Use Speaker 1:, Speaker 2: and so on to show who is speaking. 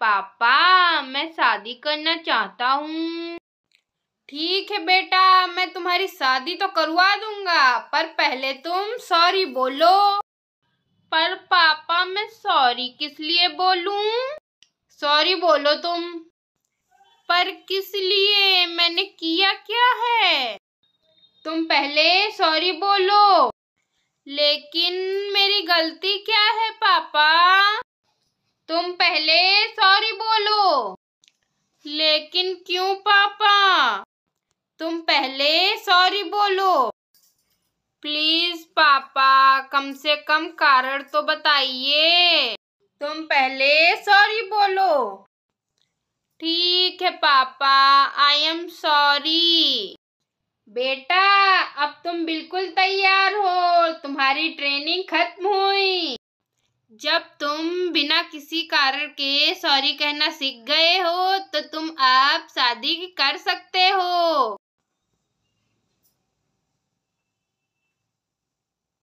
Speaker 1: पापा मैं शादी करना चाहता हूँ ठीक है बेटा मैं तुम्हारी शादी तो करवा दूंगा पर पहले तुम सॉरी बोलो पर पापा मैं सॉरी किस लिए बोलू सॉरी बोलो तुम पर किस लिए मैंने किया क्या है तुम पहले सॉरी बोलो लेकिन मेरी गलती क्या है पापा तुम पहले लेकिन क्यों पापा तुम पहले सॉरी बोलो प्लीज पापा कम से कम कारण तो बताइए तुम पहले सॉरी बोलो ठीक है पापा आई एम सॉरी बेटा अब तुम बिल्कुल तैयार हो तुम्हारी ट्रेनिंग खत्म हुई जब तुम बिना किसी कारण के सॉरी कहना सीख गए हो तो तुम आप शादी कर सकते हो